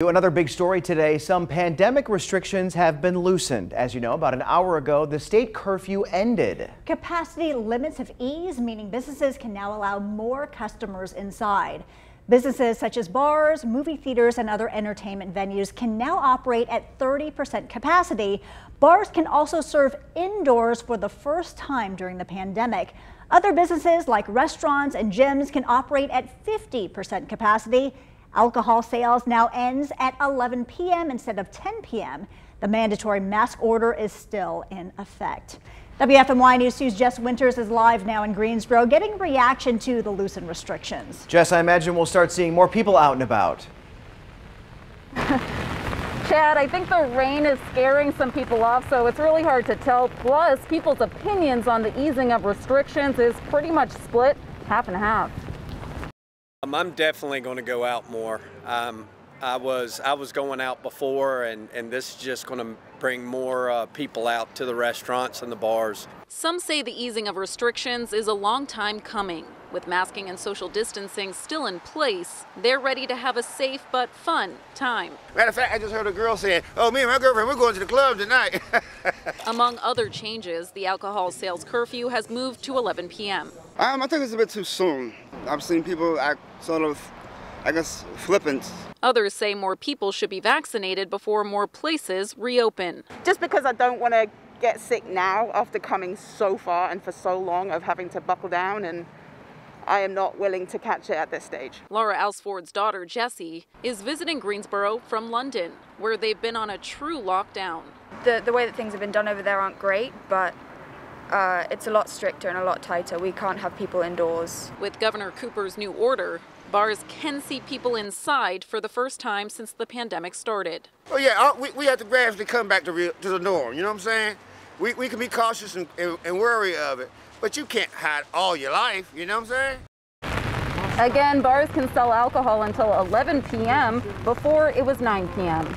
Another big story today, some pandemic restrictions have been loosened. As you know, about an hour ago, the state curfew ended. Capacity limits have eased, meaning businesses can now allow more customers inside. Businesses such as bars, movie theaters, and other entertainment venues can now operate at 30% capacity. Bars can also serve indoors for the first time during the pandemic. Other businesses like restaurants and gyms can operate at 50% capacity Alcohol sales now ends at 11 p.m. instead of 10 p.m. The mandatory mask order is still in effect. WFMY News 2's Jess Winters is live now in Greensboro getting reaction to the loosened restrictions. Jess, I imagine we'll start seeing more people out and about. Chad, I think the rain is scaring some people off, so it's really hard to tell. Plus, people's opinions on the easing of restrictions is pretty much split half and half. Um, I'm definitely going to go out more. Um, I was I was going out before, and, and this is just going to bring more uh, people out to the restaurants and the bars. Some say the easing of restrictions is a long time coming. With masking and social distancing still in place, they're ready to have a safe but fun time. Matter of fact, I just heard a girl saying, oh, me and my girlfriend, we're going to the club tonight. Among other changes, the alcohol sales curfew has moved to 11 p.m. Um, I think it's a bit too soon. I've seen people act sort of, I guess, flippant. Others say more people should be vaccinated before more places reopen. Just because I don't want to get sick now after coming so far and for so long of having to buckle down and I am not willing to catch it at this stage. Laura Alsford's daughter, Jessie, is visiting Greensboro from London, where they've been on a true lockdown. The, the way that things have been done over there aren't great, but uh, it's a lot stricter and a lot tighter. We can't have people indoors. With Governor Cooper's new order, bars can see people inside for the first time since the pandemic started. Oh yeah, uh, we, we have to gradually come back to, real, to the norm, you know what I'm saying? We, we can be cautious and, and, and wary of it, but you can't hide all your life, you know what I'm saying? Again, bars can sell alcohol until 11 p.m. before it was 9 p.m.